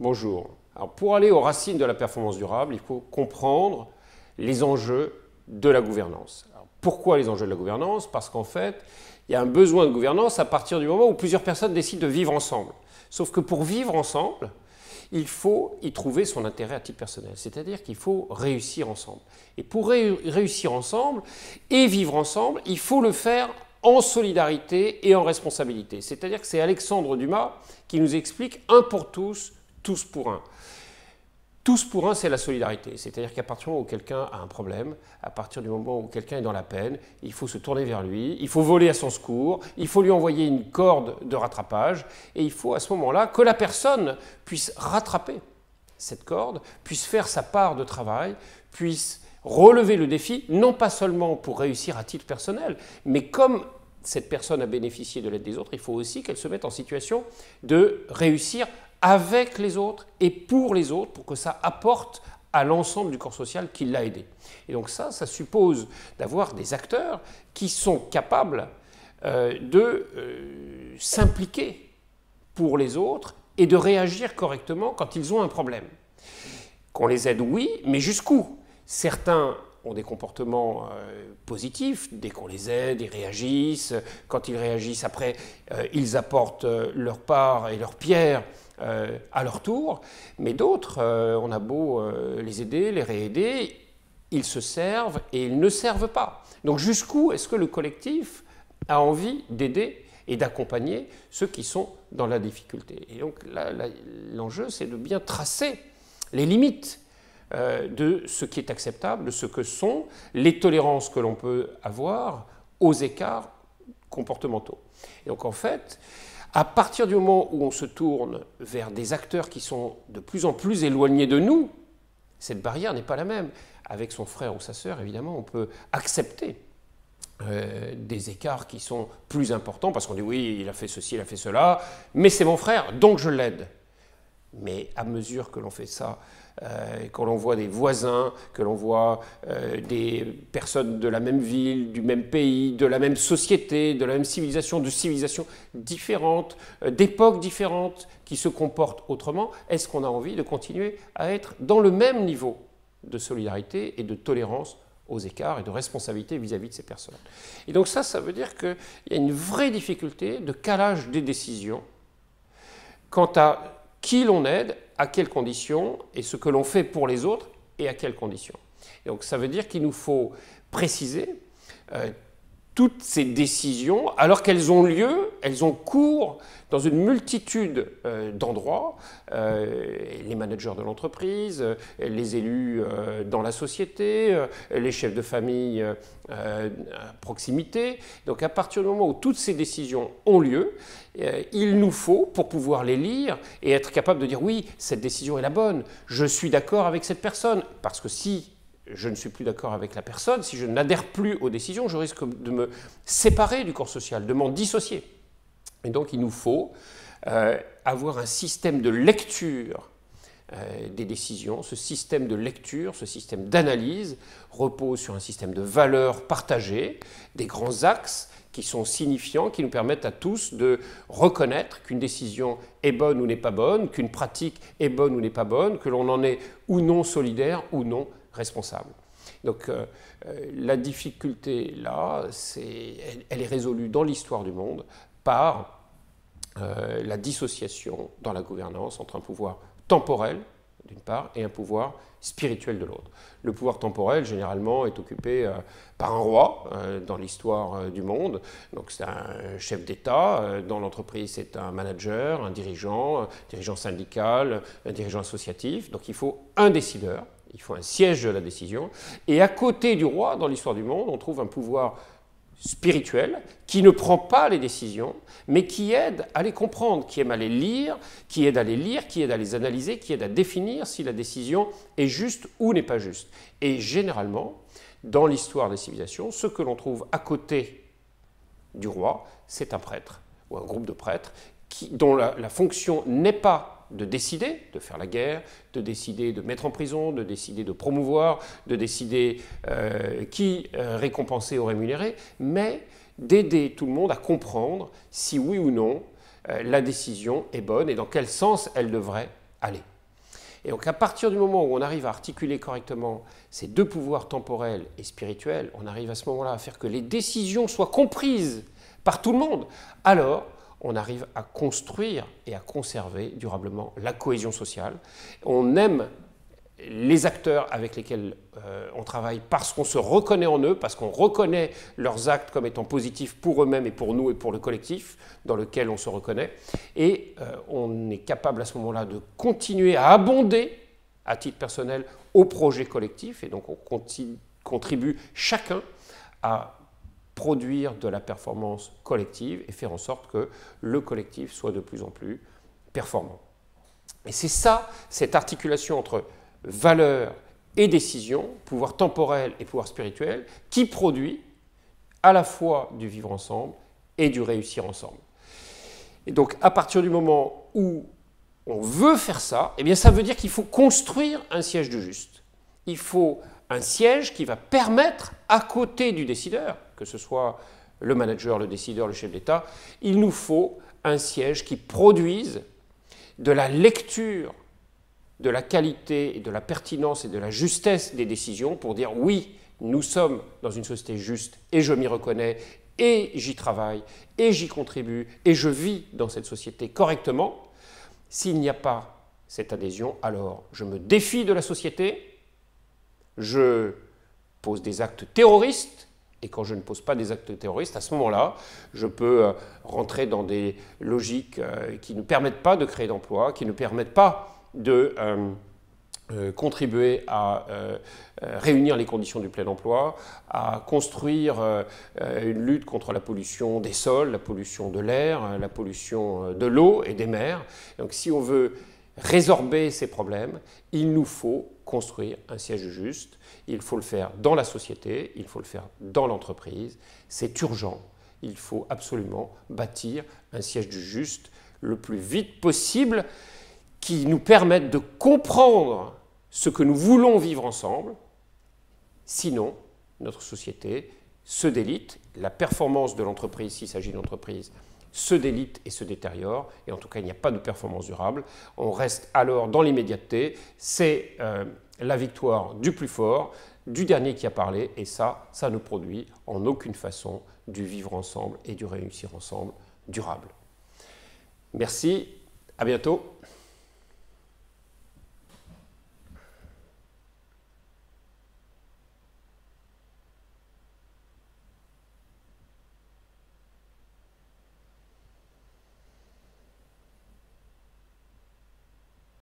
Bonjour. Alors pour aller aux racines de la performance durable, il faut comprendre les enjeux de la gouvernance. pourquoi les enjeux de la gouvernance Parce qu'en fait, il y a un besoin de gouvernance à partir du moment où plusieurs personnes décident de vivre ensemble. Sauf que pour vivre ensemble, il faut y trouver son intérêt à titre personnel, c'est-à-dire qu'il faut réussir ensemble. Et pour réussir ensemble et vivre ensemble, il faut le faire en solidarité et en responsabilité. C'est-à-dire que c'est Alexandre Dumas qui nous explique un pour tous, tous pour un. Tous pour un, c'est la solidarité. C'est-à-dire qu'à partir du moment où quelqu'un a un problème, à partir du moment où quelqu'un est dans la peine, il faut se tourner vers lui, il faut voler à son secours, il faut lui envoyer une corde de rattrapage, et il faut à ce moment-là que la personne puisse rattraper cette corde, puisse faire sa part de travail, puisse relever le défi, non pas seulement pour réussir à titre personnel, mais comme cette personne a bénéficié de l'aide des autres, il faut aussi qu'elle se mette en situation de réussir avec les autres et pour les autres, pour que ça apporte à l'ensemble du corps social qui l'a aidé. Et donc ça, ça suppose d'avoir des acteurs qui sont capables euh, de euh, s'impliquer pour les autres et de réagir correctement quand ils ont un problème. Qu'on les aide, oui, mais jusqu'où Certains ont des comportements euh, positifs. Dès qu'on les aide, ils réagissent. Quand ils réagissent, après, euh, ils apportent euh, leur part et leur pierre à leur tour. Mais d'autres, on a beau les aider, les réaider, ils se servent et ils ne servent pas. Donc jusqu'où est-ce que le collectif a envie d'aider et d'accompagner ceux qui sont dans la difficulté Et donc l'enjeu, c'est de bien tracer les limites euh, de ce qui est acceptable, de ce que sont les tolérances que l'on peut avoir aux écarts comportementaux. Et donc en fait, à partir du moment où on se tourne vers des acteurs qui sont de plus en plus éloignés de nous, cette barrière n'est pas la même. Avec son frère ou sa sœur, évidemment, on peut accepter euh, des écarts qui sont plus importants parce qu'on dit oui, il a fait ceci, il a fait cela, mais c'est mon frère, donc je l'aide. Mais à mesure que l'on fait ça, euh, que l'on voit des voisins, que l'on voit euh, des personnes de la même ville, du même pays, de la même société, de la même civilisation, de civilisations différentes, euh, d'époques différentes, qui se comportent autrement, est-ce qu'on a envie de continuer à être dans le même niveau de solidarité et de tolérance aux écarts et de responsabilité vis-à-vis -vis de ces personnes Et donc ça, ça veut dire qu'il y a une vraie difficulté de calage des décisions quant à qui l'on aide, à quelles conditions, et ce que l'on fait pour les autres et à quelles conditions. donc ça veut dire qu'il nous faut préciser euh, toutes ces décisions, alors qu'elles ont lieu, elles ont cours dans une multitude euh, d'endroits, euh, les managers de l'entreprise, euh, les élus dans la société, les chefs de famille à proximité. Donc à partir du moment où toutes ces décisions ont lieu, il nous faut, pour pouvoir les lire et être capable de dire oui, cette décision est la bonne, je suis d'accord avec cette personne, parce que si je ne suis plus d'accord avec la personne, si je n'adhère plus aux décisions, je risque de me séparer du corps social, de m'en dissocier. Et donc il nous faut euh, avoir un système de lecture euh, des décisions. Ce système de lecture, ce système d'analyse repose sur un système de valeurs partagées, des grands axes qui sont signifiants, qui nous permettent à tous de reconnaître qu'une décision est bonne ou n'est pas bonne, qu'une pratique est bonne ou n'est pas bonne, que l'on en est ou non solidaire ou non responsable. Donc euh, euh, la difficulté là, c'est elle, est résolue dans l'histoire du monde par euh, la dissociation dans la gouvernance entre un pouvoir temporel d'une part et un pouvoir spirituel de l'autre. Le pouvoir temporel, généralement, est occupé par un roi dans l'histoire du monde. Donc c'est un chef d'État, dans l'entreprise c'est un manager, un dirigeant, un dirigeant syndical, un dirigeant associatif. Donc il faut un décideur il faut un siège de la décision. Et à côté du roi, dans l'histoire du monde, on trouve un pouvoir spirituel qui ne prend pas les décisions, mais qui aide à les comprendre, qui aime à les lire, qui aide à les lire, qui aide à les analyser, qui aide à définir si la décision est juste ou n'est pas juste. Et généralement, dans l'histoire des civilisations, ce que l'on trouve à côté du roi, c'est un prêtre ou un groupe de prêtres dont la fonction n'est pas de décider de faire la guerre, de décider de mettre en prison, de décider de promouvoir, de décider euh, qui euh, récompenser ou rémunérer, mais d'aider tout le monde à comprendre si oui ou non euh, la décision est bonne et dans quel sens elle devrait aller. Et donc à partir du moment où on arrive à articuler correctement ces deux pouvoirs temporels et spirituels, on arrive à ce moment-là à faire que les décisions soient comprises par tout le monde. Alors, on arrive à construire et à conserver durablement la cohésion sociale. On aime les acteurs avec lesquels euh, on travaille parce qu'on se reconnaît en eux, parce qu'on reconnaît leurs actes comme étant positifs pour eux-mêmes et pour nous et pour le collectif dans lequel on se reconnaît. Et euh, on est capable à ce moment-là de continuer à abonder à titre personnel au projet collectif. Et donc on contribue chacun à produire de la performance collective et faire en sorte que le collectif soit de plus en plus performant. Et c'est ça, cette articulation entre valeur et décision, pouvoir temporel et pouvoir spirituel, qui produit à la fois du vivre ensemble et du réussir ensemble. Et donc à partir du moment où on veut faire ça, eh bien ça veut dire qu'il faut construire un siège de juste. Il faut un siège qui va permettre, à côté du décideur, que ce soit le manager, le décideur, le chef d'État, il nous faut un siège qui produise de la lecture de la qualité et de la pertinence et de la justesse des décisions pour dire oui, nous sommes dans une société juste et je m'y reconnais et j'y travaille et j'y contribue et je vis dans cette société correctement. S'il n'y a pas cette adhésion, alors je me défie de la société, je pose des actes terroristes et quand je ne pose pas des actes terroristes, à ce moment-là, je peux euh, rentrer dans des logiques euh, qui ne permettent pas de créer d'emplois, qui ne permettent pas de euh, contribuer à réunir les conditions du plein emploi, à construire une lutte contre la pollution des sols, la pollution de l'air, la pollution de l'eau et des mers. Donc si on veut résorber ces problèmes, il nous faut construire un siège juste. Il faut le faire dans la société, il faut le faire dans l'entreprise. C'est urgent. Il faut absolument bâtir un siège du juste le plus vite possible qui nous permette de comprendre ce que nous voulons vivre ensemble. Sinon, notre société se délite, la performance de l'entreprise, s'il s'agit d'entreprise, se délite et se détériore, et en tout cas il n'y a pas de performance durable. On reste alors dans l'immédiateté, c'est euh, la victoire du plus fort, du dernier qui a parlé, et ça, ça ne produit en aucune façon du vivre ensemble et du réussir ensemble durable. Merci, à bientôt.